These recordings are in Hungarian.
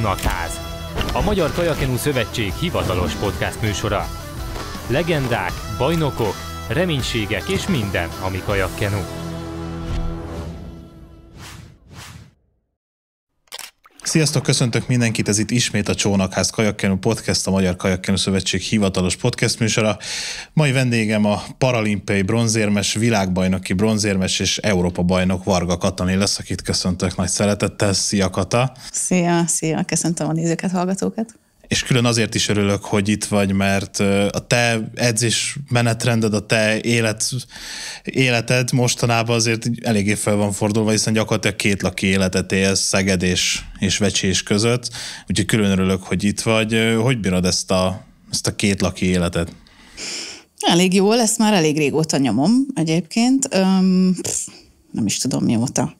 Kajakunatház, a Magyar Kajakenú Szövetség hivatalos podcast műsora. Legendák, bajnokok, reménységek és minden, ami kajakkenu. Sziasztok, köszöntök mindenkit, ez itt ismét a Csónakház Kajakkenő Podcast, a Magyar Kajakkenő Szövetség hivatalos podcast műsora. Mai vendégem a paralimpiai bronzérmes, világbajnoki bronzérmes és Európa bajnok Varga Katalin lesz, akit köszöntök nagy szeretettel. Szia Kata! Szia, szia, köszöntöm a nézőket, hallgatókat! és külön azért is örülök, hogy itt vagy, mert a te edzés menetrended, a te élet, életed mostanában azért eléggé fel van fordulva, hiszen gyakorlatilag két laki életet élsz Szeged és, és Vecsés között, úgyhogy külön örülök, hogy itt vagy. Hogy bírod ezt a, ezt a két laki életet? Elég jó ezt már elég régóta nyomom egyébként. Öm, pff, nem is tudom mióta.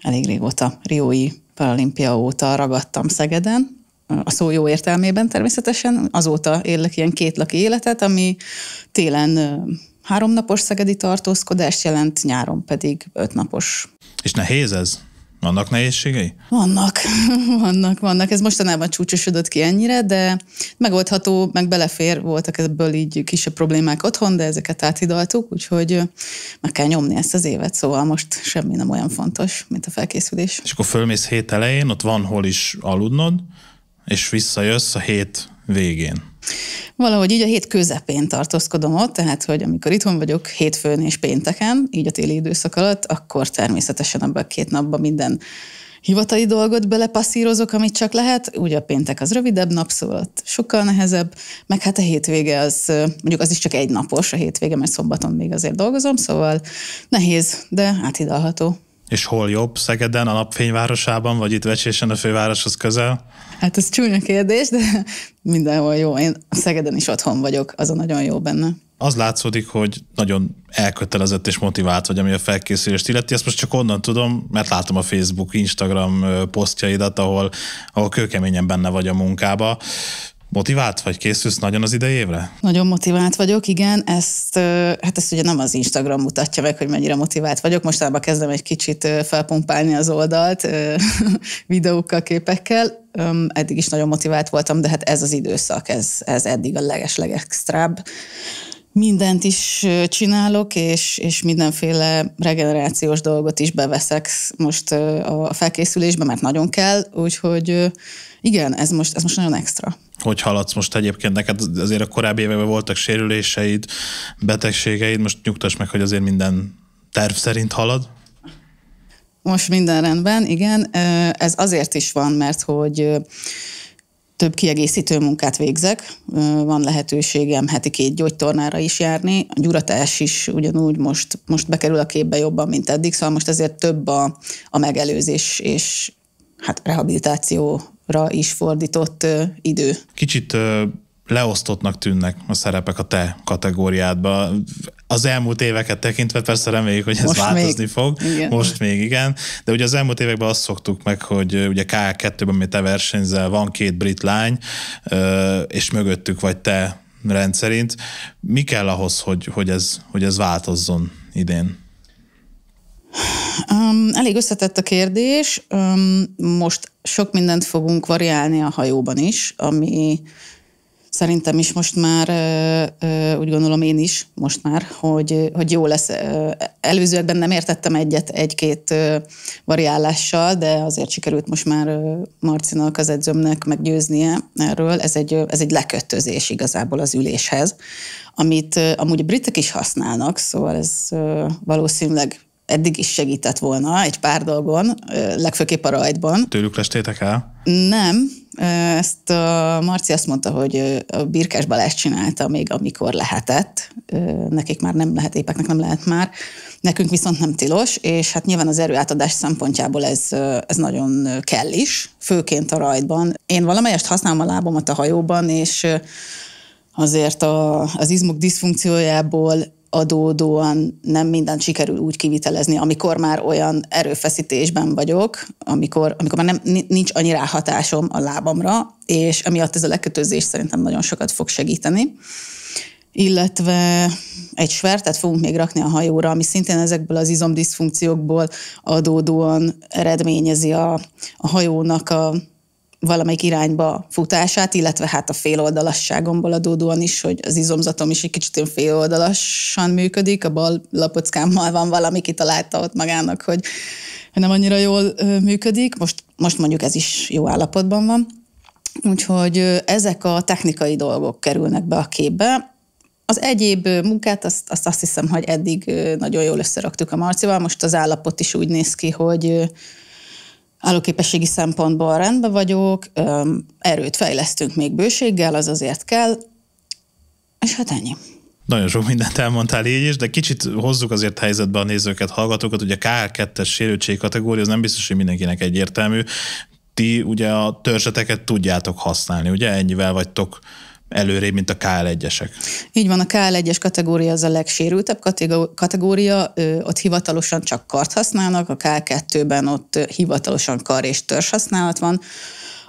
Elég régóta. Riói paralimpia óta ragadtam Szegeden, a szó jó értelmében természetesen. Azóta élek ilyen kétlaki életet, ami télen háromnapos szegedi tartózkodást jelent, nyáron pedig ötnapos. És nehéz ez? Vannak nehézségei? Vannak, vannak, vannak. Ez mostanában csúcsosodott ki ennyire, de megoldható, meg belefér, voltak ebből így kisebb problémák otthon, de ezeket áthidaltuk, úgyhogy meg kell nyomni ezt az évet, szóval most semmi nem olyan fontos, mint a felkészülés. És akkor fölmész hét elején, ott van hol is aludnod, és visszajössz a hét végén. Valahogy így a hét közepén tartózkodom ott, tehát hogy amikor itthon vagyok hétfőn és pénteken, így a téli időszak alatt, akkor természetesen abban a két napban minden hivatali dolgot belepasszírozok, amit csak lehet. Ugye a péntek az rövidebb nap, szóval sokkal nehezebb, meg hát a hétvége az, mondjuk az is csak egy napos a hétvége, mert szombaton még azért dolgozom, szóval nehéz, de átidalható. És hol jobb? Szegeden, a napfényvárosában, vagy itt Vecsésen a fővároshoz közel? Hát ez csúnya kérdés, de mindenhol jó. Én Szegeden is otthon vagyok, az a nagyon jó benne az látszódik, hogy nagyon elkötelezett és motivált vagy, ami a felkészülést illeti. Ezt most csak onnan tudom, mert látom a Facebook, Instagram posztjaidat, ahol, ahol kőkeményen benne vagy a munkába. Motivált vagy? Készülsz nagyon az idei évre? Nagyon motivált vagyok, igen. Ezt, hát ezt ugye nem az Instagram mutatja meg, hogy mennyire motivált vagyok. Mostanában kezdem egy kicsit felpumpálni az oldalt videókkal, képekkel. Eddig is nagyon motivált voltam, de hát ez az időszak, ez, ez eddig a leges-legextrább mindent is csinálok, és, és mindenféle regenerációs dolgot is beveszek most a felkészülésbe, mert nagyon kell, úgyhogy igen, ez most, ez most nagyon extra hogy haladsz most egyébként? Neked azért a korábbi években voltak sérüléseid, betegségeid, most nyugtass meg, hogy azért minden terv szerint halad? Most minden rendben, igen. Ez azért is van, mert hogy több kiegészítő munkát végzek, van lehetőségem heti két gyógytornára is járni, a gyuratás is ugyanúgy most, most bekerül a képbe jobban, mint eddig, szóval most azért több a, a megelőzés és hát rehabilitáció is fordított idő. Kicsit leosztottnak tűnnek a szerepek a te kategóriádba. Az elmúlt éveket tekintve persze reméljük, hogy ez Most változni még. fog. Igen. Most még igen. De ugye az elmúlt években azt szoktuk meg, hogy ugye K2-ben, mi te versenyzel, van két brit lány, és mögöttük vagy te rendszerint. Mi kell ahhoz, hogy, hogy, ez, hogy ez változzon idén? Um, elég összetett a kérdés. Um, most sok mindent fogunk variálni a hajóban is, ami szerintem is most már, úgy gondolom én is most már, hogy, hogy jó lesz. Előzőekben nem értettem egyet egy-két variálással, de azért sikerült most már Marcinak, az edzőmnek meggyőznie erről. Ez egy, ez egy lekötözés igazából az üléshez, amit amúgy a britek is használnak, szóval ez valószínűleg eddig is segített volna egy pár dolgon, legfőképp a rajtban. Tőlük lestétek el? Nem, ezt a Marci azt mondta, hogy a Birkás Balázs csinálta még amikor lehetett. Nekik már nem lehet, épeknek nem lehet már. Nekünk viszont nem tilos, és hát nyilván az erőátadás szempontjából ez, ez nagyon kell is, főként a rajtban. Én valamelyest használom a lábomat a hajóban, és azért a, az izmok diszfunkciójából adódóan nem minden sikerül úgy kivitelezni, amikor már olyan erőfeszítésben vagyok, amikor, amikor már nem, nincs annyi ráhatásom a lábamra, és emiatt ez a lekötözés szerintem nagyon sokat fog segíteni. Illetve egy svertet fogunk még rakni a hajóra, ami szintén ezekből az izomdiszfunkciókból adódóan eredményezi a, a hajónak a valamelyik irányba futását, illetve hát a féloldalasságomból adódóan is, hogy az izomzatom is egy kicsit ilyen féloldalasan működik, a bal lapockámmal van valami kitalálta ott magának, hogy nem annyira jól működik, most, most mondjuk ez is jó állapotban van. Úgyhogy ezek a technikai dolgok kerülnek be a képbe. Az egyéb munkát azt, azt, azt hiszem, hogy eddig nagyon jól összeraktuk a Marcival, most az állapot is úgy néz ki, hogy Állóképességi szempontból rendben vagyok, erőt fejlesztünk még bőséggel, az azért kell, és hát ennyi. Nagyon sok mindent elmondtál így is, de kicsit hozzuk azért helyzetbe a nézőket, hallgatókat. Ugye a K2-es sérültség kategória, az nem biztos, hogy mindenkinek egyértelmű. Ti ugye a törzseteket tudjátok használni, ugye? Ennyivel vagytok előrébb, mint a KL1-esek. Így van, a KL1-es kategória az a legsérültebb kategória, ott hivatalosan csak kart használnak, a KL2-ben ott hivatalosan kar és törzs használat van,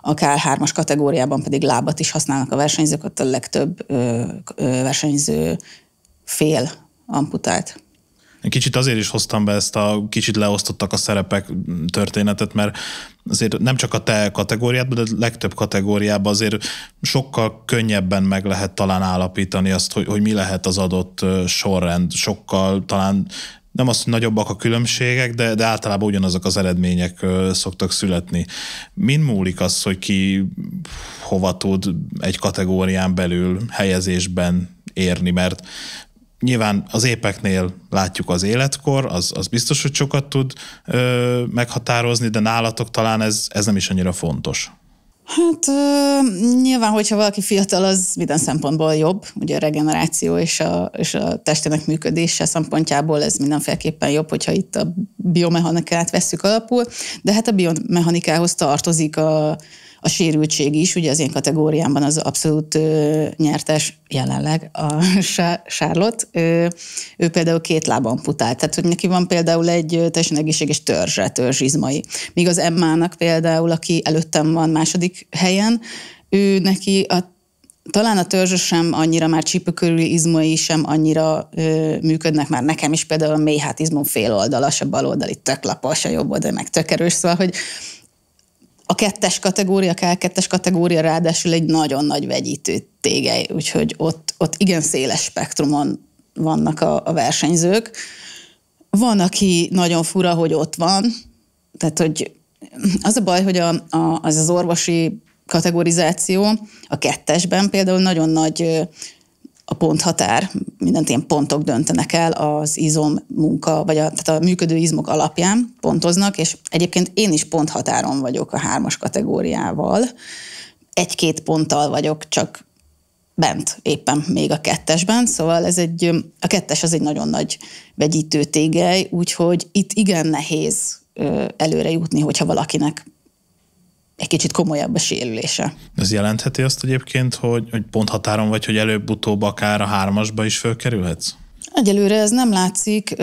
a KL3-as kategóriában pedig lábat is használnak a versenyzők, ott a legtöbb versenyző fél amputált. Kicsit azért is hoztam be ezt a kicsit leosztottak a szerepek történetet, mert azért nem csak a te kategóriádban, de a legtöbb kategóriában azért sokkal könnyebben meg lehet talán állapítani azt, hogy, hogy mi lehet az adott sorrend, sokkal talán nem azt, hogy nagyobbak a különbségek, de, de általában ugyanazok az eredmények szoktak születni. Min múlik az, hogy ki hova tud egy kategórián belül helyezésben érni, mert Nyilván az épeknél látjuk az életkor, az, az biztos, hogy sokat tud ö, meghatározni, de nálatok talán ez, ez nem is annyira fontos. Hát ö, nyilván, hogyha valaki fiatal, az minden szempontból jobb. Ugye a regeneráció és a, és a testének működése szempontjából ez mindenféleképpen jobb, hogyha itt a biomechanikát vesszük alapul, de hát a biomechanikához tartozik a, a sérültség is, ugye az én kategóriámban az abszolút ö, nyertes jelenleg a Charlotte, ö, ő például két lábon putált, tehát hogy neki van például egy teljesen egészséges törzse, törzsizmai. Míg az Emmának például, aki előttem van második helyen, ő neki a talán a törzs sem annyira, már csípőkörüli izmai sem annyira ö, működnek már nekem is, például a mélyhátizmom fél oldalas, a bal oldali tök lapos, a jobb oldali meg tök erős, szóval, hogy a kettes kategória, a kettes kategória ráadásul egy nagyon nagy vegyítő tégely, úgyhogy ott, ott igen széles spektrumon vannak a, a versenyzők. Van, aki nagyon fura, hogy ott van, tehát hogy az a baj, hogy a, a, az az orvosi kategorizáció a kettesben például nagyon nagy a ponthatár, mindent ilyen pontok döntenek el az izom munka, vagy a, tehát a működő izmok alapján pontoznak, és egyébként én is ponthatáron vagyok a hármas kategóriával. Egy-két ponttal vagyok csak bent, éppen még a kettesben, szóval ez egy, a kettes az egy nagyon nagy vegyítő tégely, úgyhogy itt igen nehéz előre jutni, hogyha valakinek egy kicsit komolyabb a sérülése. Ez jelentheti azt egyébként, hogy, hogy pont határon vagy, hogy előbb-utóbb akár a hármasba is fölkerülhetsz? Egyelőre ez nem látszik.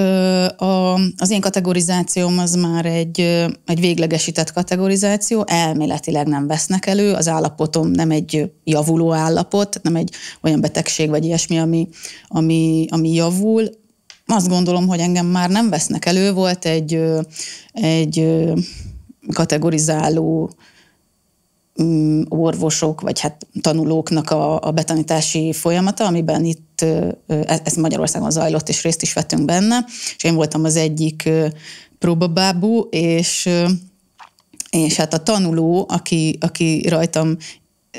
A, az én kategorizációm az már egy, egy véglegesített kategorizáció, elméletileg nem vesznek elő, az állapotom nem egy javuló állapot, nem egy olyan betegség vagy ilyesmi, ami, ami, ami javul. Azt gondolom, hogy engem már nem vesznek elő, volt egy, egy kategorizáló Mm, orvosok, vagy hát tanulóknak a, a betanítási folyamata, amiben itt, e, ez Magyarországon zajlott, és részt is vettünk benne, és én voltam az egyik próbabábú, és, és hát a tanuló, aki, aki rajtam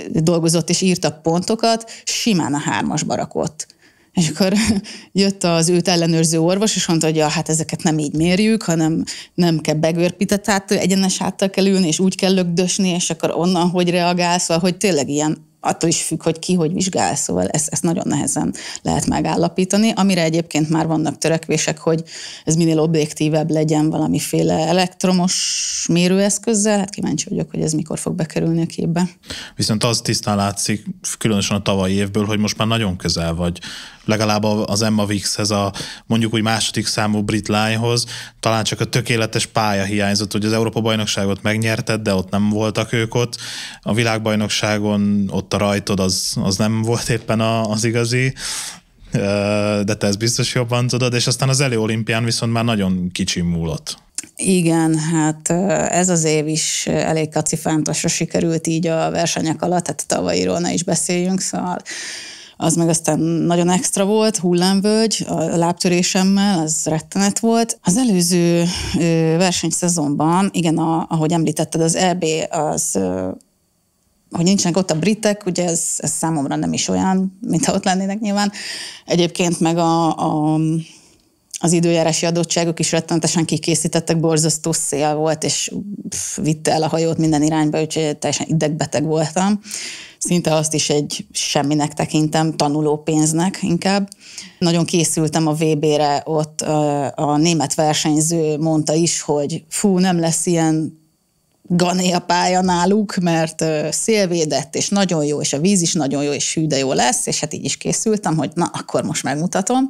dolgozott és írta pontokat, simán a hármasba rakott. És akkor jött az őt ellenőrző orvos, és mondta, hogy ja, hát ezeket nem így mérjük, hanem nem kell begörpített át, egyenes háttal kell ülni, és úgy kell lögdösni, és akkor onnan hogy reagálsz, szóval, hogy tényleg ilyen attól is függ, hogy ki hogy vizsgál, szóval ezt, ezt nagyon nehezen lehet megállapítani, amire egyébként már vannak törekvések, hogy ez minél objektívebb legyen valamiféle elektromos mérőeszközzel, hát kíváncsi vagyok, hogy ez mikor fog bekerülni a képbe. Viszont az tisztán látszik, különösen a tavalyi évből, hogy most már nagyon közel vagy legalább az Emma Vixhez a mondjuk úgy második számú brit lányhoz, talán csak a tökéletes pálya hiányzott, hogy az Európa-bajnokságot megnyerted, de ott nem voltak ők ott. A világbajnokságon ott a rajtod az, az nem volt éppen a, az igazi, de te ezt biztos jobban tudod, és aztán az előolimpián viszont már nagyon kicsi múlott. Igen, hát ez az év is elég kacifántosra sikerült így a versenyek alatt, tehát a tavalyiról ne is beszéljünk, szóval az meg aztán nagyon extra volt, hullámvölgy, a lábtörésemmel, az rettenet volt. Az előző versenyszezonban, igen, a, ahogy említetted, az EB az hogy nincsenek ott a britek, ugye ez, ez számomra nem is olyan, mint ha ott lennének nyilván. Egyébként meg a, a az időjárási adottságok is rettenetesen kikészítettek, borzasztó szél volt, és vitte el a hajót minden irányba, úgyhogy teljesen idegbeteg voltam. Szinte azt is egy semminek tekintem, tanuló pénznek inkább. Nagyon készültem a VB-re, ott a német versenyző mondta is, hogy fú, nem lesz ilyen gané a pálya náluk, mert szélvédett, és nagyon jó, és a víz is nagyon jó, és hű, de jó lesz, és hát így is készültem, hogy na, akkor most megmutatom.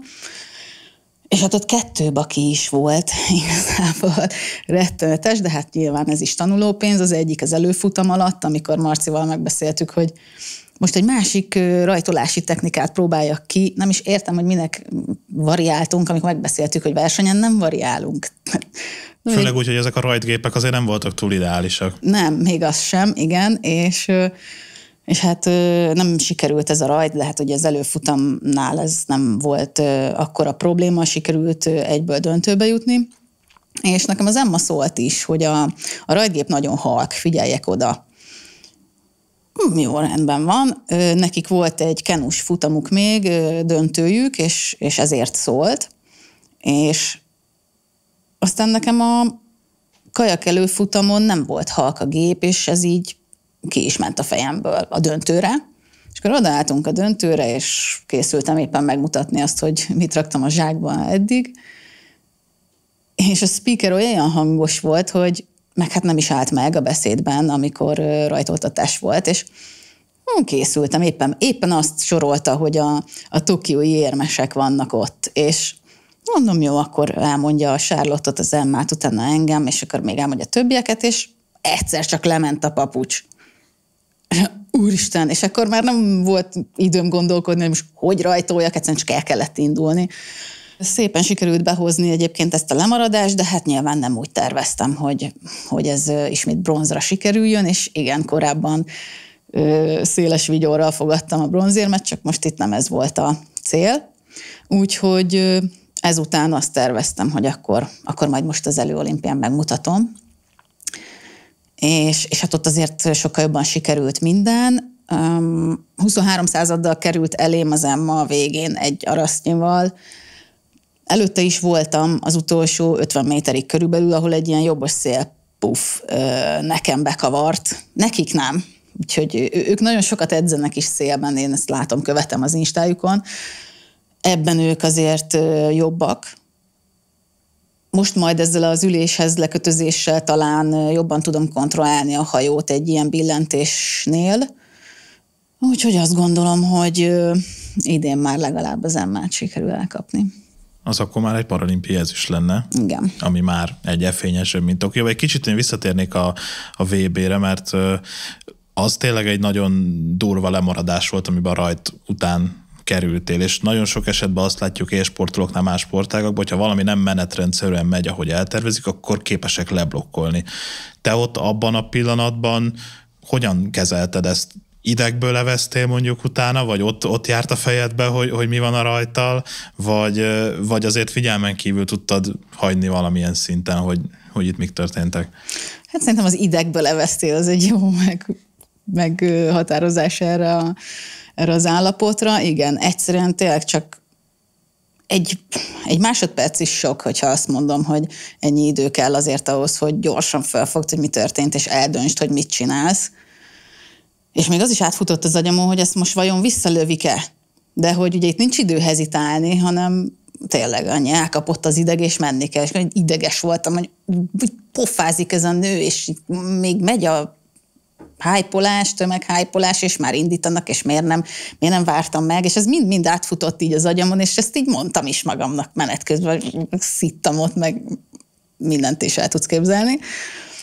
És hát ott kettő baki is volt igazából rettenetes, de hát nyilván ez is tanulópénz. Az egyik az előfutam alatt, amikor Marcival megbeszéltük, hogy most egy másik rajtolási technikát próbáljak ki. Nem is értem, hogy minek variáltunk, amikor megbeszéltük, hogy versenyen nem variálunk. Főleg úgy, hogy ezek a rajtgépek azért nem voltak túl ideálisak. Nem, még az sem, igen, és és hát nem sikerült ez a rajt, lehet, hogy az előfutamnál ez nem volt akkora probléma, sikerült egyből döntőbe jutni. És nekem az Emma szólt is, hogy a, a rajtgép nagyon halk, figyeljek oda. Hm, jó, rendben van. Nekik volt egy kenus futamuk még, döntőjük, és, és ezért szólt. És aztán nekem a kajak előfutamon nem volt halk a gép, és ez így ki is ment a fejemből a döntőre, és akkor odaálltunk a döntőre, és készültem éppen megmutatni azt, hogy mit raktam a zsákba eddig, és a speaker olyan hangos volt, hogy meg hát nem is állt meg a beszédben, amikor rajtoltatás volt, és hm, készültem, éppen, éppen azt sorolta, hogy a, a tokiói érmesek vannak ott, és mondom, jó, akkor elmondja a Sárlottot, az Emmát, utána engem, és akkor még elmondja a többieket, és egyszer csak lement a papucs. úristen, és akkor már nem volt időm gondolkodni, hogy most hogy rajtoljak, egyszerűen csak el kellett indulni. Szépen sikerült behozni egyébként ezt a lemaradást, de hát nyilván nem úgy terveztem, hogy, hogy ez ismét bronzra sikerüljön, és igen, korábban ö, széles vigyorral fogadtam a bronzérmet, csak most itt nem ez volt a cél. Úgyhogy ezután azt terveztem, hogy akkor, akkor majd most az előolimpián megmutatom, és, és hát ott azért sokkal jobban sikerült minden. Um, 23 századdal került elém az Emma a végén egy arasznyival. Előtte is voltam az utolsó 50 méterig körülbelül, ahol egy ilyen jobbos szél puff nekem bekavart, nekik nem. Úgyhogy ők nagyon sokat edzenek is szélben, én ezt látom, követem az instájukon. Ebben ők azért jobbak, most majd ezzel az üléshez lekötözéssel talán jobban tudom kontrollálni a hajót egy ilyen billentésnél. Úgyhogy azt gondolom, hogy idén már legalább az emmát sikerül elkapni. Az akkor már egy paralimpiáz is lenne. Igen. Ami már egy fényesebb, mint Tokió. Egy kicsit én visszatérnék a, a VB-re, mert az tényleg egy nagyon durva lemaradás volt, amiben rajt után kerültél, és nagyon sok esetben azt látjuk élsportolóknál más sportágakban, hogyha valami nem menetrendszerűen megy, ahogy eltervezik, akkor képesek leblokkolni. Te ott abban a pillanatban hogyan kezelted ezt? idegből leveztél mondjuk utána, vagy ott, ott járt a fejedbe, hogy, hogy mi van a rajtal, vagy, vagy azért figyelmen kívül tudtad hagyni valamilyen szinten, hogy, hogy itt mik történtek? Hát szerintem az idegből leveztél, az egy jó meg, meghatározás erre a erre az állapotra, igen, egyszerűen tényleg csak egy, egy másodperc is sok, hogyha azt mondom, hogy ennyi idő kell azért ahhoz, hogy gyorsan felfogd, hogy mi történt, és eldöntsd, hogy mit csinálsz. És még az is átfutott az agyamon, hogy ezt most vajon visszalövik-e? De hogy ugye itt nincs idő hezitálni, hanem tényleg annyi elkapott az ideg, és menni kell. És ideges voltam, hogy pofázik ez a nő, és még megy a hájpolás, tömeghájpolás, és már indítanak, és miért nem, miért nem vártam meg, és ez mind-mind átfutott így az agyamon, és ezt így mondtam is magamnak menet közben, szittam ott, meg mindent is el tudsz képzelni.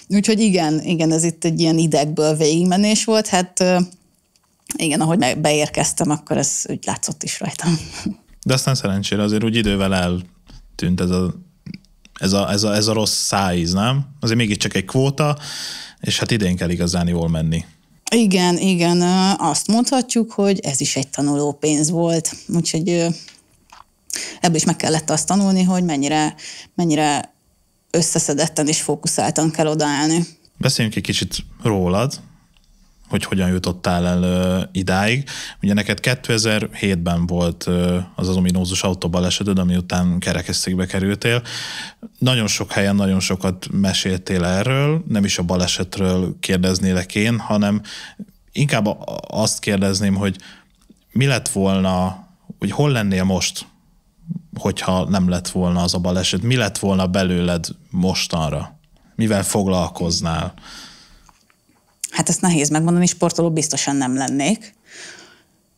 Úgyhogy igen, igen, ez itt egy ilyen idegből végigmenés volt, hát igen, ahogy beérkeztem, akkor ez úgy látszott is rajtam. De aztán szerencsére azért úgy idővel eltűnt ez a, ez a, ez a, ez a rossz szájíz, nem? Azért mégiscsak egy kvóta, és hát idén kell igazán jól menni. Igen, igen, azt mondhatjuk, hogy ez is egy tanuló pénz volt, úgyhogy ebből is meg kellett azt tanulni, hogy mennyire, mennyire összeszedetten és fókuszáltan kell odaállni. Beszéljünk egy kicsit rólad, hogy hogyan jutottál el ö, idáig. Ugye neked 2007-ben volt ö, az az ominózus autóbaleseted, ami után kerekesszékbe kerültél. Nagyon sok helyen nagyon sokat meséltél erről, nem is a balesetről kérdeznélek én, hanem inkább azt kérdezném, hogy mi lett volna, hogy hol lennél most, hogyha nem lett volna az a baleset? Mi lett volna belőled mostanra? Mivel foglalkoznál? Hát ezt nehéz megmondani, sportoló biztosan nem lennék.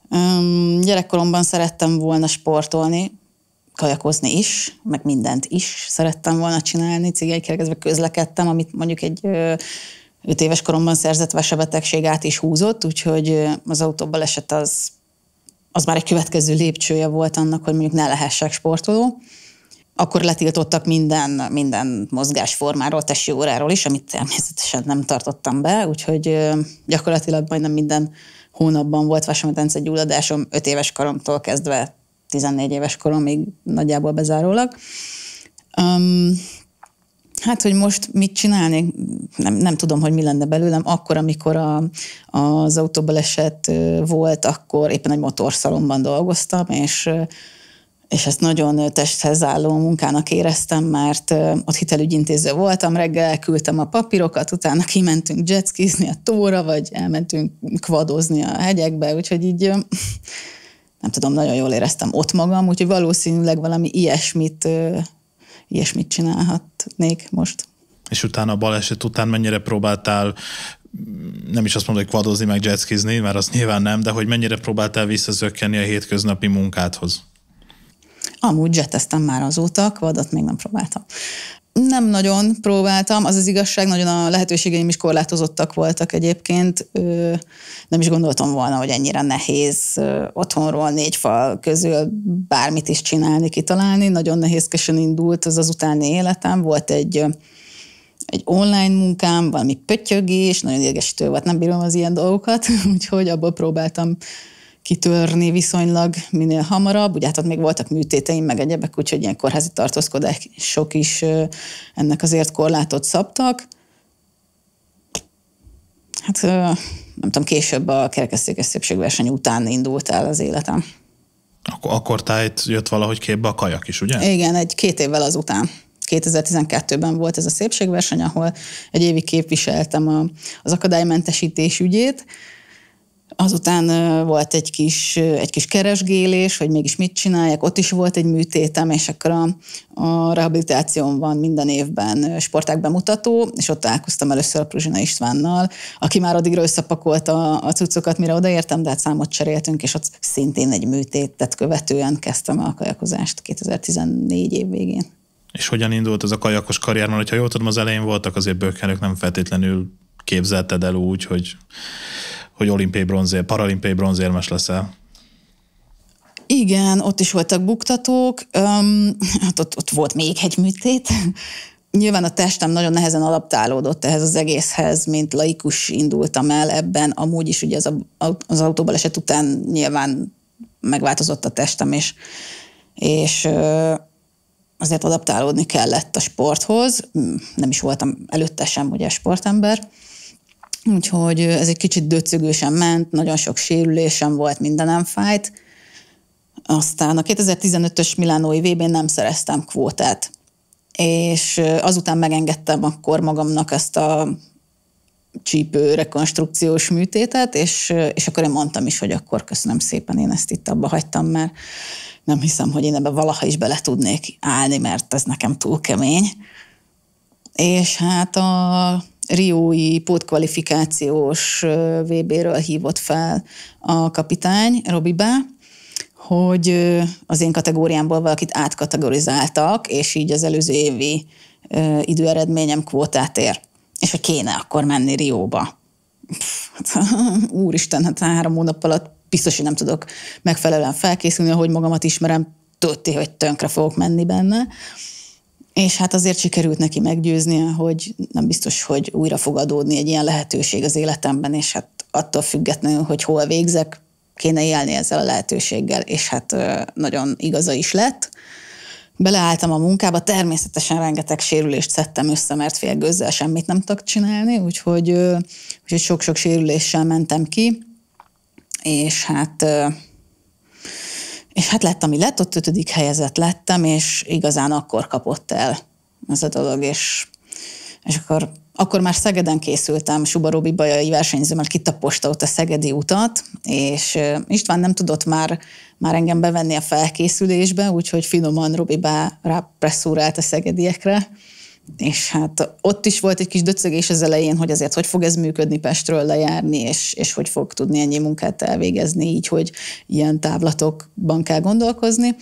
Um, gyerekkoromban szerettem volna sportolni, kajakozni is, meg mindent is szerettem volna csinálni. Cigánykerkezve közlekedtem, amit mondjuk egy öt éves koromban szerzett vesebetegség át is húzott, úgyhogy az esett az, az már egy következő lépcsője volt annak, hogy mondjuk ne lehessek sportoló akkor letiltottak minden, minden mozgásformáról, tesi óráról is, amit természetesen nem tartottam be, úgyhogy gyakorlatilag majdnem minden hónapban volt vasamedence gyulladásom, 5 éves koromtól kezdve 14 éves koromig nagyjából bezárólag. Um, Hát, hogy most mit csinálnék, nem, nem tudom, hogy mi lenne belőlem. Akkor, amikor a, az autóbaleset volt, akkor éppen egy motorszalomban dolgoztam, és és ezt nagyon testhez álló munkának éreztem, mert ott hitelügyintéző voltam, reggel elküldtem a papírokat, utána kimentünk jetskizni a tóra, vagy elmentünk kvadozni a hegyekbe, úgyhogy így nem tudom, nagyon jól éreztem ott magam, úgyhogy valószínűleg valami ilyesmit, ilyesmit csinálhatnék most. És utána a baleset után mennyire próbáltál nem is azt mondom, hogy kvadozni, meg jetskizni, mert azt nyilván nem, de hogy mennyire próbáltál visszazökkenni a hétköznapi munkádhoz? Amúgy jeteztem már azóta, kvadat még nem próbáltam. Nem nagyon próbáltam, az az igazság, nagyon a lehetőségeim is korlátozottak voltak egyébként. Nem is gondoltam volna, hogy ennyire nehéz otthonról négy fal közül bármit is csinálni, kitalálni. Nagyon nehézkesen indult az az utáni életem. Volt egy egy online munkám, valami pöttyögés, nagyon idegesítő volt, nem bírom az ilyen dolgokat, úgyhogy abból próbáltam kitörni viszonylag minél hamarabb. Ugye hát ott még voltak műtéteim, meg egyebek, úgyhogy ilyen kórházi tartózkodások is ennek azért korlátot szabtak. Hát nem tudom, később a kerekesszékes szépségverseny után indult el az életem. Akkor, akkor tájt jött valahogy képbe a kajak is, ugye? Igen, egy két évvel azután. 2012-ben volt ez a szépségverseny, ahol egy évig képviseltem a, az akadálymentesítés ügyét, Azután volt egy kis, egy kis keresgélés, hogy mégis mit csinálják, ott is volt egy műtétem, és akkor a, a rehabilitáción van minden évben sporták bemutató, és ott találkoztam először a Pruzsina Istvánnal, aki már addigra összepakolta a cuccokat, mire odaértem, de hát számot cseréltünk, és ott szintén egy műtétet követően kezdtem a kajakozást 2014 év végén. És hogyan indult az a kajakos karrier? Mert ha jól tudom, az elején voltak azért bőkenők, nem feltétlenül képzelted el úgy, hogy hogy olimpiai bronzér, paralimpiai bronzérmes leszel. Igen, ott is voltak buktatók, um, hát ott, ott volt még egy műtét. Nyilván a testem nagyon nehezen alaptálódott ehhez az egészhez, mint laikus indultam el ebben, amúgy is ugye az, az az autóbaleset után nyilván megváltozott a testem, és, és azért adaptálódni kellett a sporthoz. Nem is voltam előtte sem ugye sportember, Úgyhogy ez egy kicsit döcögősen ment, nagyon sok sérülésem volt, mindenem fájt. Aztán a 2015-ös Milánói vb n nem szereztem kvótát, és azután megengedtem akkor magamnak ezt a csípő rekonstrukciós műtétet, és, és akkor én mondtam is, hogy akkor köszönöm szépen, én ezt itt abba hagytam, mert nem hiszem, hogy én ebbe valaha is bele tudnék állni, mert ez nekem túl kemény. És hát a Riói pótkvalifikációs VB-ről hívott fel a kapitány Robi Bá, hogy az én kategóriámból valakit átkategorizáltak, és így az előző évi időeredményem kvótát ér. És hogy kéne akkor menni Rióba. Hát, úristen, hát három hónap alatt biztos, hogy nem tudok megfelelően felkészülni, ahogy magamat ismerem, tudti, hogy tönkre fogok menni benne és hát azért sikerült neki meggyőznie, hogy nem biztos, hogy újra fog adódni egy ilyen lehetőség az életemben, és hát attól függetlenül, hogy hol végzek, kéne élni ezzel a lehetőséggel, és hát nagyon igaza is lett. Beleálltam a munkába, természetesen rengeteg sérülést szedtem össze, mert fél gőzzel semmit nem tudok csinálni, úgyhogy, úgyhogy sok-sok sérüléssel mentem ki, és hát és hát lett, ami lett, ott ötödik helyezett lettem, és igazán akkor kapott el ez a dolog, és, és akkor, akkor már Szegeden készültem, Subarobi bajai versenyzőmmel kitaposta ott a szegedi utat, és István nem tudott már, már engem bevenni a felkészülésbe, úgyhogy finoman Robi bá rápresszúrált a szegediekre, és hát ott is volt egy kis döcögés az elején, hogy azért hogy fog ez működni Pestről lejárni, és, és hogy fog tudni ennyi munkát elvégezni, így, hogy ilyen távlatokban kell gondolkozni.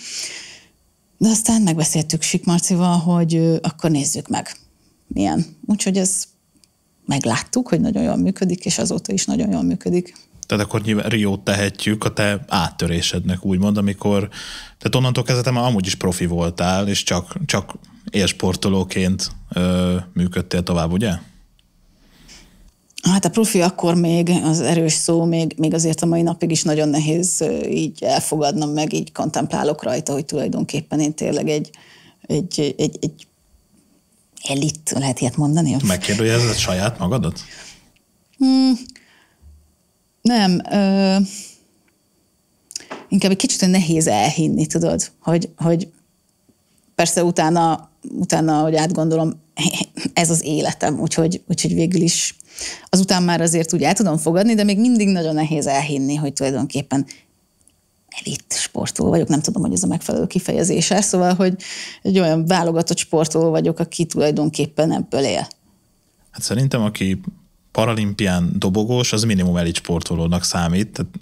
De aztán megbeszéltük Sikmarcival, hogy akkor nézzük meg, milyen. Úgyhogy ez megláttuk, hogy nagyon jól működik, és azóta is nagyon jól működik. Tehát akkor nyilván rio tehetjük a te áttörésednek, úgymond, amikor, tehát onnantól kezdve már amúgy is profi voltál, és csak, csak élsportolóként ö, működtél tovább, ugye? Hát a profi akkor még, az erős szó, még, még azért a mai napig is nagyon nehéz így elfogadnom meg, így kontemplálok rajta, hogy tulajdonképpen én tényleg egy, egy, egy, egy elit, lehet ilyet mondani? Megkérdőjelezed saját magadat? Hmm, nem, ö, inkább egy kicsit nehéz elhinni, tudod, hogy, hogy persze utána, utána, hogy átgondolom, ez az életem, úgyhogy, úgyhogy végül is azután már azért úgy el tudom fogadni, de még mindig nagyon nehéz elhinni, hogy tulajdonképpen elit sportoló vagyok, nem tudom, hogy ez a megfelelő kifejezése, szóval, hogy egy olyan válogatott sportoló vagyok, aki tulajdonképpen ebből él. Hát szerintem, aki paralimpián dobogós, az minimum elit sportolónak számít, tehát,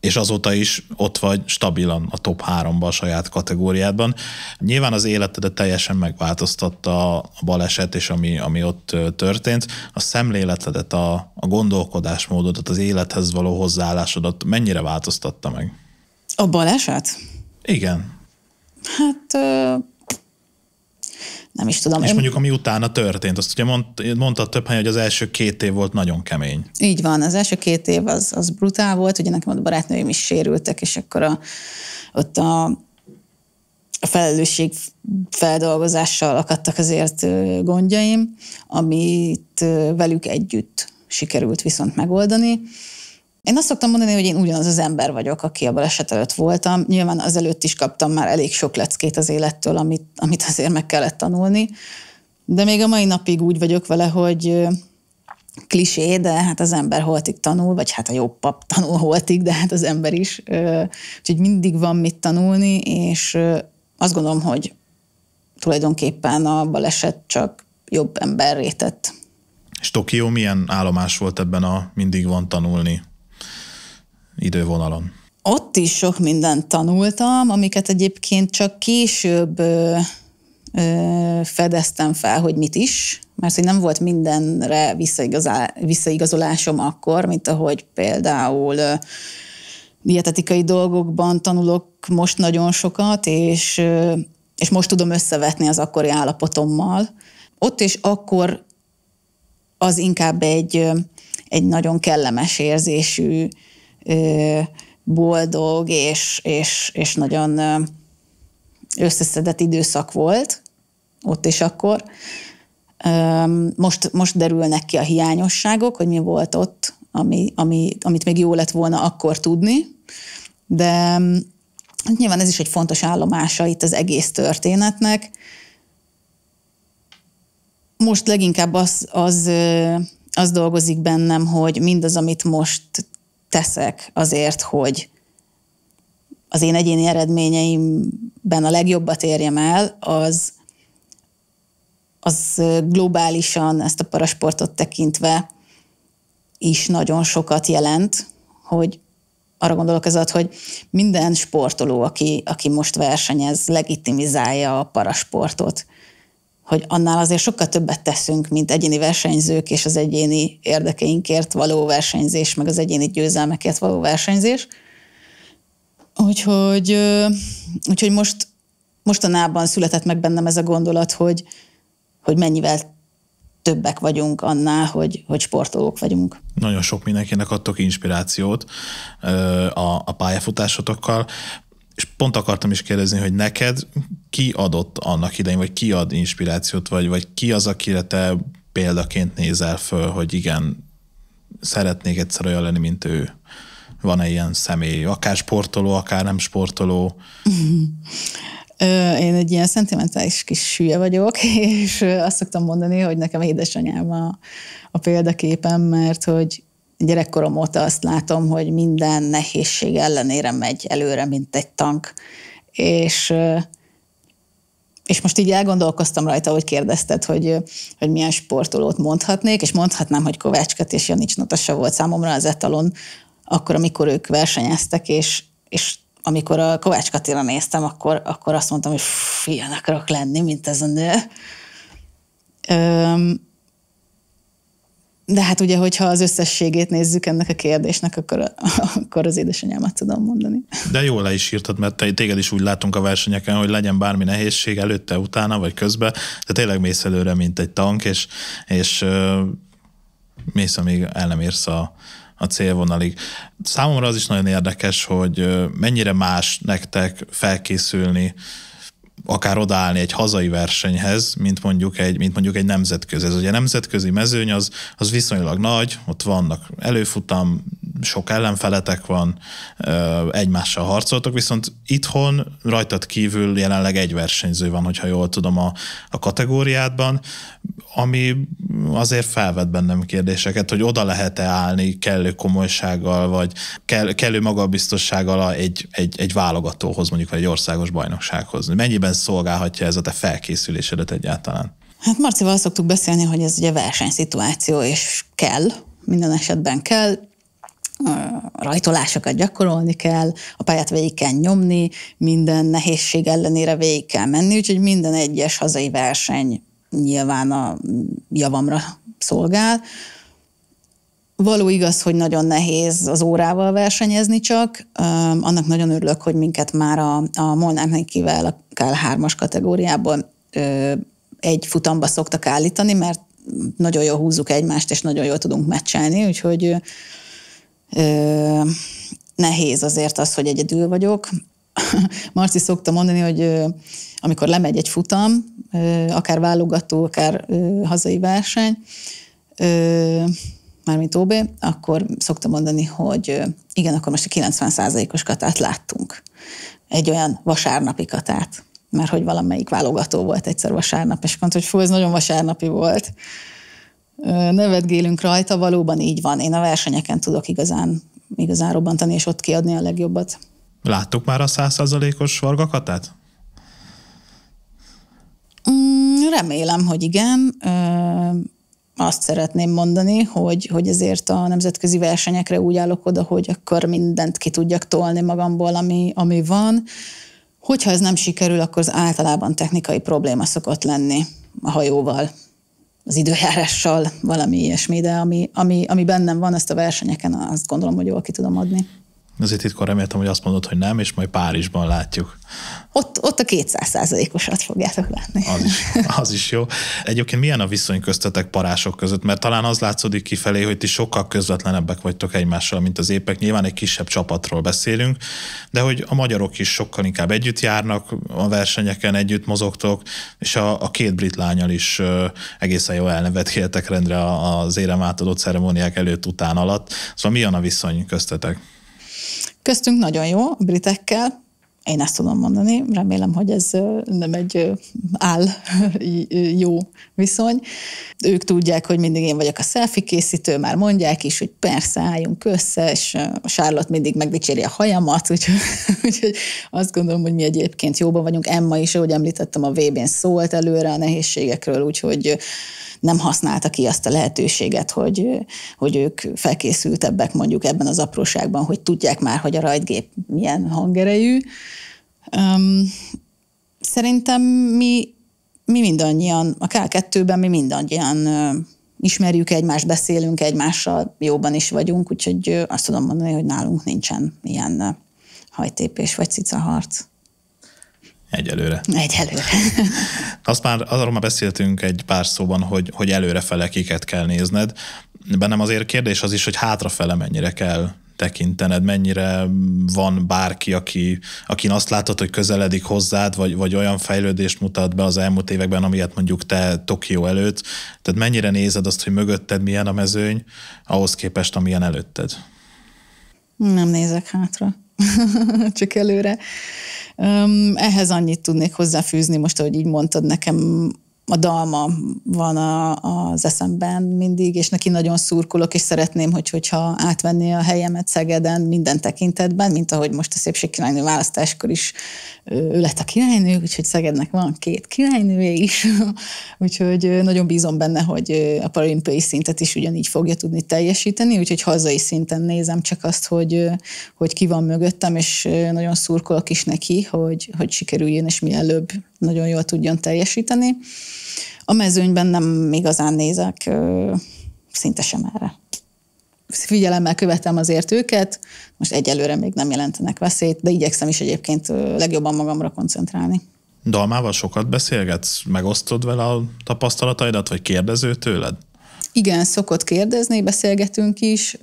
és azóta is ott vagy stabilan a top 3 a saját kategóriádban. Nyilván az életedet teljesen megváltoztatta a baleset, és ami, ami ott történt. A szemléletedet, a, a gondolkodásmódodat, az élethez való hozzáállásodat mennyire változtatta meg? A baleset? Igen. Hát nem is tudom. És én... mondjuk ami utána történt, azt ugye mond, mondtad több helyen, hogy az első két év volt nagyon kemény. Így van, az első két év az, az brutál volt, ugye nekem ott barátnőim is sérültek, és akkor a, ott a, a felelősség feldolgozással akadtak azért gondjaim, amit velük együtt sikerült viszont megoldani. Én azt szoktam mondani, hogy én ugyanaz az ember vagyok, aki a baleset előtt voltam. Nyilván az előtt is kaptam már elég sok leckét az élettől, amit, amit azért meg kellett tanulni. De még a mai napig úgy vagyok vele, hogy klisé, de hát az ember holtig tanul, vagy hát a jó pap tanul holtig, de hát az ember is. Úgyhogy mindig van mit tanulni, és azt gondolom, hogy tulajdonképpen a baleset csak jobb emberré tett. És Tokió milyen állomás volt ebben a mindig van tanulni idővonalon. Ott is sok mindent tanultam, amiket egyébként csak később ö, ö, fedeztem fel, hogy mit is, mert hogy nem volt mindenre visszaigazolásom akkor, mint ahogy például ö, dietetikai dolgokban tanulok most nagyon sokat, és, ö, és most tudom összevetni az akkori állapotommal. Ott és akkor az inkább egy, egy nagyon kellemes érzésű boldog és, és, és nagyon összeszedett időszak volt, ott és akkor. Most, most derülnek ki a hiányosságok, hogy mi volt ott, ami, ami, amit még jó lett volna akkor tudni, de hát nyilván ez is egy fontos állomása itt az egész történetnek. Most leginkább az, az, az dolgozik bennem, hogy mindaz, amit most teszek azért, hogy az én egyéni eredményeimben a legjobbat érjem el, az, az globálisan ezt a parasportot tekintve is nagyon sokat jelent, hogy arra gondolok ez hogy minden sportoló, aki, aki most versenyez, legitimizálja a parasportot hogy annál azért sokkal többet teszünk, mint egyéni versenyzők és az egyéni érdekeinkért való versenyzés, meg az egyéni győzelmekért való versenyzés. Úgyhogy, úgyhogy most, mostanában született meg bennem ez a gondolat, hogy, hogy mennyivel többek vagyunk annál, hogy, hogy sportolók vagyunk. Nagyon sok mindenkinek adtok inspirációt a, a pályafutásotokkal és pont akartam is kérdezni, hogy neked ki adott annak idején, vagy ki ad inspirációt, vagy, vagy ki az, akire te példaként nézel föl, hogy igen, szeretnék egyszer olyan lenni, mint ő. Van-e ilyen személy, akár sportoló, akár nem sportoló? Én egy ilyen szentimentális kis hülye vagyok, és azt szoktam mondani, hogy nekem édesanyám a, a példaképem, mert hogy gyerekkorom óta azt látom, hogy minden nehézség ellenére megy előre, mint egy tank. És, és most így elgondolkoztam rajta, hogy kérdezted, hogy, hogy milyen sportolót mondhatnék, és mondhatnám, hogy Kovácskat és Janics Natasa volt számomra az etalon, akkor, amikor ők versenyeztek, és, és amikor a Kovács Katira néztem, akkor, akkor azt mondtam, hogy fú, akarok lenni, mint ez a nő. De hát ugye, hogyha az összességét nézzük ennek a kérdésnek, akkor, akkor az édesanyámat tudom mondani. De jól le is írtad, mert téged is úgy látunk a versenyeken, hogy legyen bármi nehézség előtte, utána vagy közben, de tényleg mész előre, mint egy tank, és, és euh, mész, amíg el nem érsz a, a célvonalig. Számomra az is nagyon érdekes, hogy mennyire más nektek felkészülni akár odaállni egy hazai versenyhez, mint mondjuk egy, mint mondjuk egy nemzetközi. Ez ugye nemzetközi mezőny az, az viszonylag nagy, ott vannak előfutam, sok ellenfeletek van, egymással harcoltok, viszont itthon rajtad kívül jelenleg egy versenyző van, hogyha jól tudom a, a kategóriádban ami azért felvet bennem kérdéseket, hogy oda lehet-e állni kellő komolysággal, vagy kell, kellő magabiztossággal egy, egy, egy válogatóhoz, mondjuk vagy egy országos bajnoksághoz. Mennyiben szolgálhatja ez a te felkészülésedet egyáltalán? Hát Marcival azt szoktuk beszélni, hogy ez ugye versenyszituáció, és kell, minden esetben kell, rajtolásokat gyakorolni kell, a pályát végig kell nyomni, minden nehézség ellenére végig kell menni, úgyhogy minden egyes hazai verseny nyilván a javamra szolgál. Való igaz, hogy nagyon nehéz az órával versenyezni csak. Annak nagyon örülök, hogy minket már a, a Molnár Nekivel a KL3-as kategóriában egy futamba szoktak állítani, mert nagyon jól húzzuk egymást, és nagyon jól tudunk meccselni, úgyhogy ö, nehéz azért az, hogy egyedül vagyok. Marci szokta mondani, hogy amikor lemegy egy futam, akár válogató, akár hazai verseny, mármint OB, akkor szokta mondani, hogy igen, akkor most a 90%-os katát láttunk. Egy olyan vasárnapi katát, mert hogy valamelyik válogató volt egyszer vasárnap, és mondta, hogy fú, ez nagyon vasárnapi volt. Nevetgélünk rajta, valóban így van. Én a versenyeken tudok igazán, igazán robbantani, és ott kiadni a legjobbat. Láttuk már a százszázalékos vargakatát? Mm, remélem, hogy igen. azt szeretném mondani, hogy, hogy ezért a nemzetközi versenyekre úgy állok oda, hogy akkor mindent ki tudjak tolni magamból, ami, ami van. Hogyha ez nem sikerül, akkor az általában technikai probléma szokott lenni a hajóval, az időjárással, valami ilyesmi, de ami, ami, ami bennem van, ezt a versenyeken azt gondolom, hogy jól ki tudom adni. Azért titkon reméltem, hogy azt mondod, hogy nem, és majd Párizsban látjuk. Ott, ott a 200%-osat fogjátok látni. Az is, az is jó. Egyébként milyen a viszony köztetek parások között? Mert talán az látszódik kifelé, hogy ti sokkal közvetlenebbek vagytok egymással, mint az épek. Nyilván egy kisebb csapatról beszélünk, de hogy a magyarok is sokkal inkább együtt járnak, a versenyeken együtt mozogtok, és a, a két brit lányal is egészen jó kértek rendre az érem átadott ceremóniák előtt, után, alatt. Szóval milyen a viszony köztetek? Köztünk nagyon jó, a britekkel, én ezt tudom mondani, remélem, hogy ez nem egy áll jó viszony. Ők tudják, hogy mindig én vagyok a selfie készítő, már mondják is, hogy persze, álljunk össze, és a Charlotte mindig megdicséri a hajamat, úgyhogy, úgyhogy azt gondolom, hogy mi egyébként jóban vagyunk. Emma is, ahogy említettem, a VB-n szólt előre a nehézségekről, úgyhogy nem használta ki azt a lehetőséget, hogy, hogy ők felkészültebbek mondjuk ebben az apróságban, hogy tudják már, hogy a rajtgép milyen hangerejű. Um, szerintem mi, mi mindannyian, a K2-ben mi mindannyian ismerjük egymást, beszélünk egymással, jóban is vagyunk, úgyhogy azt tudom mondani, hogy nálunk nincsen ilyen hajtépés vagy cicaharc. Egyelőre. Egyelőre. Azt már, arról már beszéltünk egy pár szóban, hogy, hogy előrefele kiket kell nézned. Bennem azért kérdés az is, hogy hátrafele mennyire kell tekintened, mennyire van bárki, aki, akin azt látod, hogy közeledik hozzád, vagy, vagy olyan fejlődést mutat be az elmúlt években, amilyet mondjuk te Tokió előtt. Tehát mennyire nézed azt, hogy mögötted milyen a mezőny, ahhoz képest, amilyen előtted? Nem nézek hátra, csak előre ehhez annyit tudnék hozzáfűzni most, ahogy így mondtad, nekem a dalma van a, az eszemben mindig, és neki nagyon szurkolok, és szeretném, hogy, hogyha átvenné a helyemet Szegeden minden tekintetben, mint ahogy most a Királynő választáskor is ő lett a királynő, úgyhogy Szegednek van két királynője is, úgyhogy nagyon bízom benne, hogy a paralimpiai szintet is ugyanígy fogja tudni teljesíteni, úgyhogy hazai szinten nézem csak azt, hogy, hogy ki van mögöttem, és nagyon szurkolok is neki, hogy, hogy sikerüljön, és mielőbb nagyon jól tudjon teljesíteni. A mezőnyben nem igazán nézek szinte sem erre. Figyelemmel követem azért őket, most egyelőre még nem jelentenek veszélyt, de igyekszem is egyébként legjobban magamra koncentrálni. Dalmával sokat beszélgetsz? Megosztod vele a tapasztalataidat, vagy kérdező tőled? Igen, szokott kérdezni, beszélgetünk is.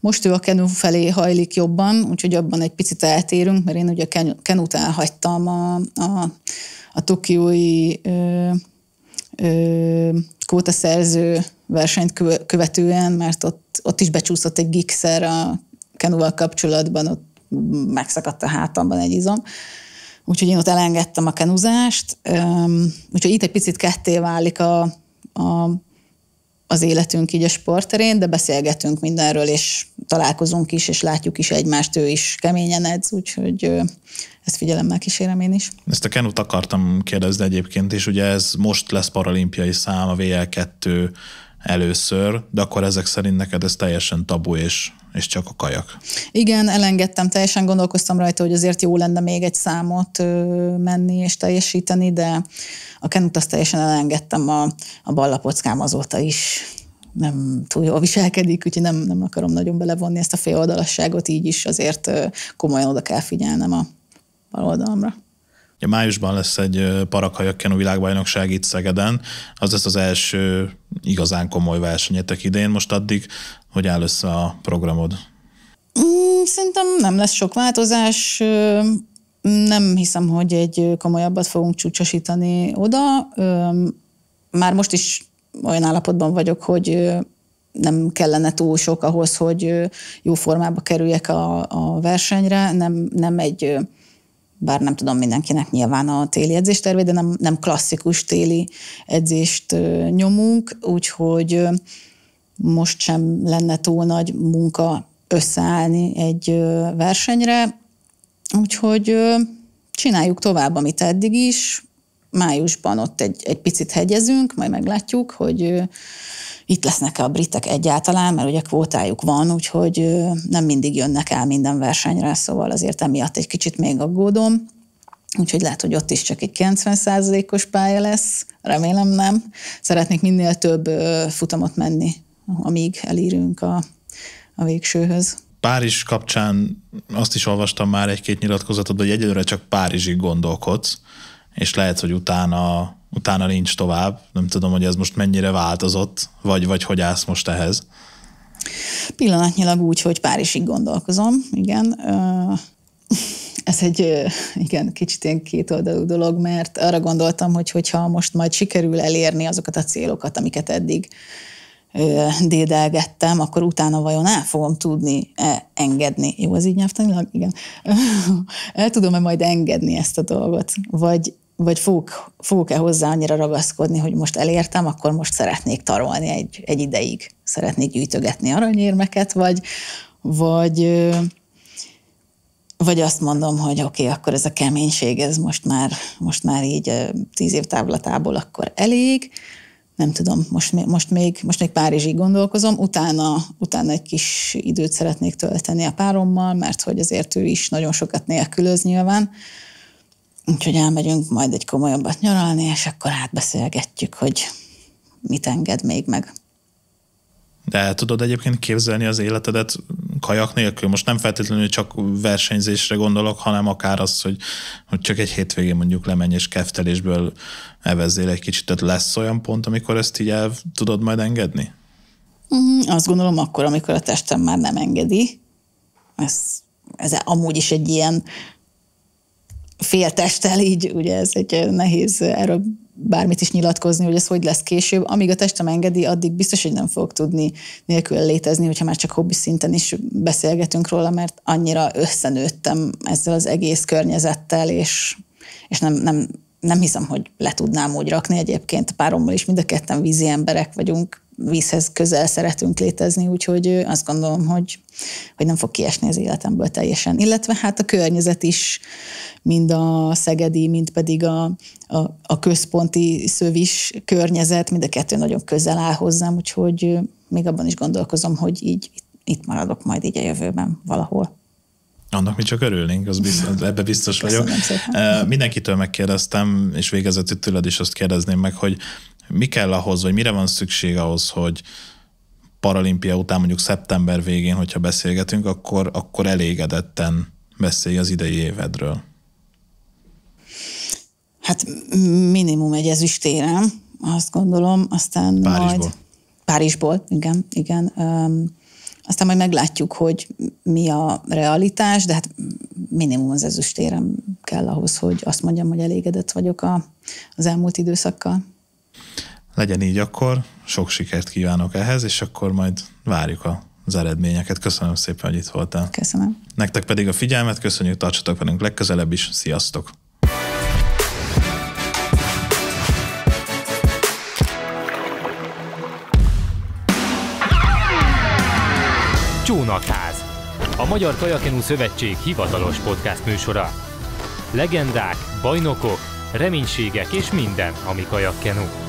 Most ő a kenú felé hajlik jobban, úgyhogy abban egy picit eltérünk, mert én ugye a kenút elhagytam a, a, a tokiói szerző versenyt követően, mert ott, ott is becsúszott egy gigszer a kenúval kapcsolatban, ott megszakadt a hátamban egy izom. Úgyhogy én ott elengedtem a kenuzást, úgyhogy itt egy picit ketté válik a, a, az életünk így a sportterén, de beszélgetünk mindenről, és találkozunk is, és látjuk is egymást, ő is keményen edz, úgyhogy ezt figyelemmel kísérem én is. Ezt a kenut akartam kérdezni egyébként, és ugye ez most lesz paralimpiai szám, a VL2 először, de akkor ezek szerint neked ez teljesen tabu és, és csak a kajak. Igen, elengedtem, teljesen gondolkoztam rajta, hogy azért jó lenne még egy számot menni és teljesíteni, de a kenut azt teljesen elengedtem, a, a ballapockám azóta is nem túl jól viselkedik, úgyhogy nem, nem akarom nagyon belevonni ezt a féloldalasságot, így is azért komolyan oda kell figyelnem a bal oldalamra. Ja májusban lesz egy parakhajakkenu világbajnokság itt Szegeden, az lesz az első igazán komoly versenyetek idén, most addig hogy áll össze a programod? Mm, szerintem nem lesz sok változás, nem hiszem, hogy egy komolyabbat fogunk csúcsosítani oda. Már most is olyan állapotban vagyok, hogy nem kellene túl sok ahhoz, hogy jó formába kerüljek a, a versenyre, nem, nem egy bár nem tudom mindenkinek nyilván a téli edzést tervé, de nem, nem klasszikus téli edzést nyomunk, úgyhogy most sem lenne túl nagy munka összeállni egy versenyre, úgyhogy csináljuk tovább, amit eddig is, májusban ott egy, egy picit hegyezünk, majd meglátjuk, hogy itt lesznek-e a britek egyáltalán, mert ugye kvótájuk van, úgyhogy nem mindig jönnek el minden versenyre, szóval azért emiatt egy kicsit még aggódom. Úgyhogy lehet, hogy ott is csak egy 90%-os pálya lesz, remélem nem. Szeretnék minél több futamot menni, amíg elírünk a, a végsőhöz. Párizs kapcsán azt is olvastam már egy-két nyilatkozatot, hogy egyelőre csak Párizsig gondolkodsz, és lehet, hogy utána, utána nincs tovább. Nem tudom, hogy ez most mennyire változott, vagy, vagy hogy állsz most ehhez. Pillanatnyilag úgy, hogy Párizsig gondolkozom, igen. Ez egy, igen, kicsit ilyen kétoldalú dolog, mert arra gondoltam, hogy hogyha most majd sikerül elérni azokat a célokat, amiket eddig dédelgettem, akkor utána vajon el fogom tudni engedni. Jó, az így nyelvtanilag? Igen. el tudom-e majd engedni ezt a dolgot? Vagy vagy fogok, fogok-e hozzá annyira ragaszkodni, hogy most elértem, akkor most szeretnék tarolni egy, egy ideig, szeretnék gyűjtögetni aranyérmeket, vagy, vagy, vagy azt mondom, hogy oké, okay, akkor ez a keménység, ez most már, most már így tíz év távlatából akkor elég, nem tudom, most, most, még, most még Párizsig gondolkozom, utána, utána egy kis időt szeretnék tölteni a párommal, mert hogy azért ő is nagyon sokat nélkülöz nyilván, Úgyhogy elmegyünk majd egy komolyabbat nyaralni, és akkor átbeszélgetjük, hogy mit enged még meg. De tudod egyébként képzelni az életedet kajak nélkül? Most nem feltétlenül csak versenyzésre gondolok, hanem akár az, hogy, hogy csak egy hétvégén mondjuk lemenj és keftelésből evezzél egy kicsit. Tehát lesz olyan pont, amikor ezt így el tudod majd engedni? Mm, azt gondolom akkor, amikor a testem már nem engedi. Ez, ez amúgy is egy ilyen féltesttel így, ugye ez egy nehéz erről bármit is nyilatkozni, hogy ez hogy lesz később. Amíg a testem engedi, addig biztos, hogy nem fog tudni nélkül létezni, hogyha már csak hobbi szinten is beszélgetünk róla, mert annyira összenőttem ezzel az egész környezettel, és, és nem, nem, nem hiszem, hogy le tudnám úgy rakni egyébként. Párommal is mind a ketten vízi emberek vagyunk, vízhez közel szeretünk létezni, úgyhogy azt gondolom, hogy, hogy nem fog kiesni az életemből teljesen. Illetve hát a környezet is, mind a szegedi, mind pedig a, a, a központi szövis környezet, mind a kettő nagyon közel áll hozzám, úgyhogy még abban is gondolkozom, hogy így itt maradok majd így a jövőben valahol. Annak mi csak örülnénk, az biztos, ebbe biztos vagyok. Szépen. Mindenkitől megkérdeztem, és végezetül tőled is azt kérdezném meg, hogy mi kell ahhoz, vagy mire van szükség ahhoz, hogy paralimpia után mondjuk szeptember végén, hogyha beszélgetünk, akkor, akkor elégedetten beszélj az idei évedről. Hát minimum egy ezüstérem, azt gondolom, aztán Párizsból. majd... Párizsból, igen, igen. Öm, aztán majd meglátjuk, hogy mi a realitás, de hát minimum az ezüstérem kell ahhoz, hogy azt mondjam, hogy elégedett vagyok a, az elmúlt időszakkal. Legyen így akkor, sok sikert kívánok ehhez, és akkor majd várjuk a az eredményeket. Köszönöm szépen, hogy itt voltál. Köszönöm. Nektek pedig a figyelmet, köszönjük, tartsatok velünk legközelebb is. Sziasztok! Csónakház, a Magyar Kajakenú Szövetség hivatalos podcast műsora. Legendák, bajnokok, reménységek és minden, ami kajakkenu.